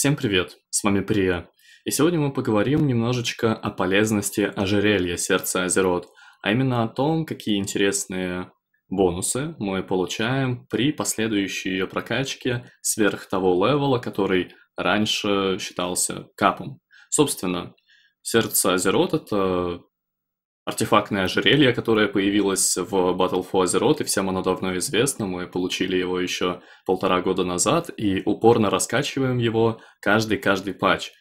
Всем привет, с вами Прия. И сегодня мы поговорим немножечко о полезности ожерелья сердца Азерот, а именно о том, какие интересные бонусы мы получаем при последующей ее прокачке сверх того левела, который раньше считался капом. Собственно, сердце Азерот — это артефактное ожерелье, которое появилось в Battle for Azeroth, и всем оно давно известно, мы получили его еще полтора года назад, и упорно раскачиваем его каждый-каждый патч.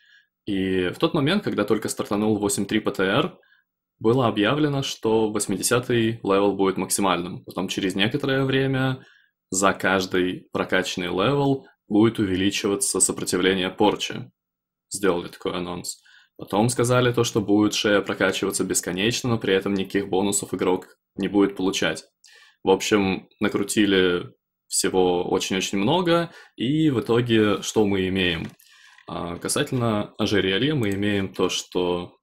И в тот момент, когда только стартанул 8.3 ПТР, было объявлено, что 80-й левел будет максимальным. Потом через некоторое время за каждый прокачанный левел будет увеличиваться сопротивление порчи. Сделали такой анонс. Потом сказали то, что будет шея прокачиваться бесконечно, но при этом никаких бонусов игрок не будет получать. В общем, накрутили всего очень-очень много, и в итоге что мы имеем? А, касательно ожерелья мы имеем то, что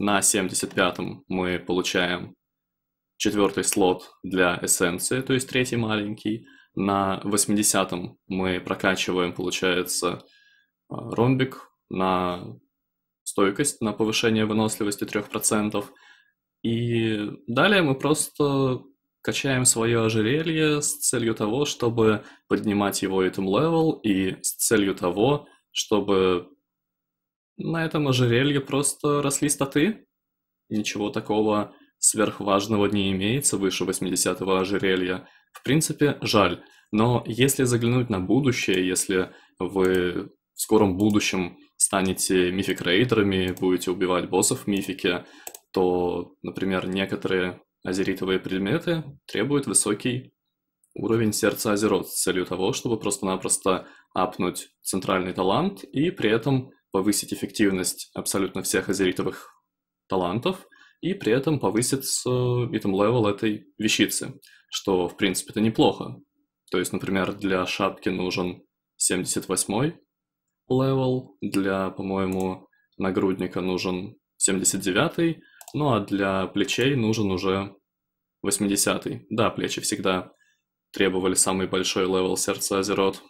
на 75-м мы получаем четвертый слот для эссенции, то есть третий маленький. На 80-м мы прокачиваем, получается, а, ромбик. На стойкость на повышение выносливости 3%. И далее мы просто качаем свое ожерелье с целью того, чтобы поднимать его item level и с целью того, чтобы на этом ожерелье просто росли статы. Ничего такого сверхважного не имеется выше 80-го ожерелья. В принципе, жаль. Но если заглянуть на будущее, если вы в скором будущем станете мификреаторами, будете убивать боссов в мифике, то, например, некоторые азеритовые предметы требуют высокий уровень сердца азерот с целью того, чтобы просто-напросто апнуть центральный талант и при этом повысить эффективность абсолютно всех азеритовых талантов и при этом повысить битом э, левел этой вещицы, что, в принципе, это неплохо. То есть, например, для шапки нужен 78 левел, для, по-моему, нагрудника нужен 79 ну а для плечей нужен уже 80-й. Да, плечи всегда требовали самый большой левел сердца Азерот.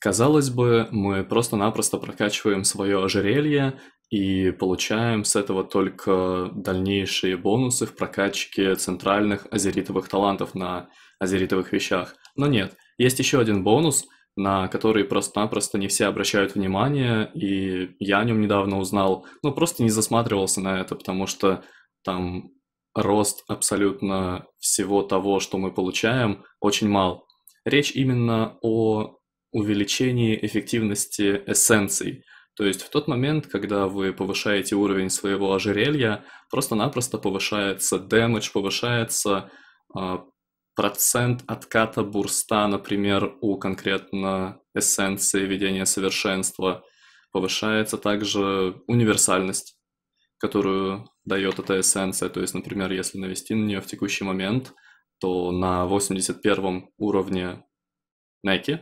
Казалось бы, мы просто-напросто прокачиваем свое ожерелье и получаем с этого только дальнейшие бонусы в прокачке центральных азеритовых талантов на азеритовых вещах. Но нет, есть еще один бонус – на которые просто-напросто не все обращают внимание, и я о нем недавно узнал, но ну, просто не засматривался на это, потому что там рост абсолютно всего того, что мы получаем, очень мал. Речь именно о увеличении эффективности эссенций. То есть в тот момент, когда вы повышаете уровень своего ожерелья, просто-напросто повышается дэмэдж, повышается а, процент отката бурста, например, у конкретно эссенции ведения совершенства, повышается также универсальность, которую дает эта эссенция. То есть, например, если навести на нее в текущий момент, то на 81 уровне Nike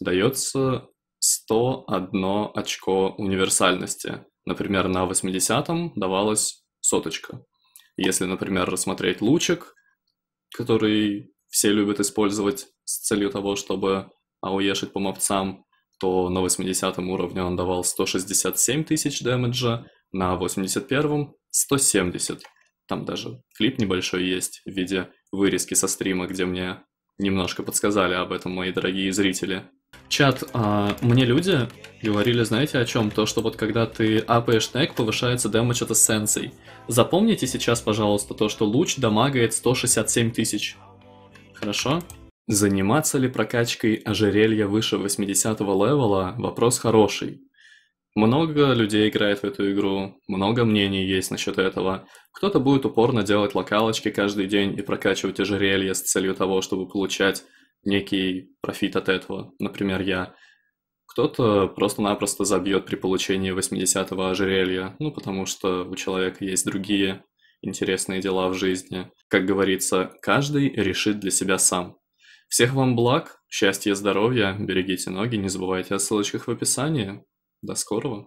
дается 101 очко универсальности. Например, на 80 м давалась соточка. Если, например, рассмотреть лучик, который все любят использовать с целью того, чтобы ауешить по мопцам, то на 80 уровне он давал 167 тысяч дэмэджа, на 81-м 170. Там даже клип небольшой есть в виде вырезки со стрима, где мне немножко подсказали об этом мои дорогие зрители чат, а, мне люди говорили, знаете о чем? То, что вот когда ты апаешь нек, повышается дэмэдж от эссенций. Запомните сейчас, пожалуйста, то, что луч дамагает 167 тысяч. Хорошо? Заниматься ли прокачкой ожерелья выше 80 го левела – вопрос хороший. Много людей играет в эту игру, много мнений есть насчет этого. Кто-то будет упорно делать локалочки каждый день и прокачивать ожерелье с целью того, чтобы получать некий профит от этого, например, я. Кто-то просто-напросто забьет при получении 80-го ожерелья, ну, потому что у человека есть другие интересные дела в жизни. Как говорится, каждый решит для себя сам. Всех вам благ, счастья, здоровья, берегите ноги, не забывайте о ссылочках в описании. До скорого!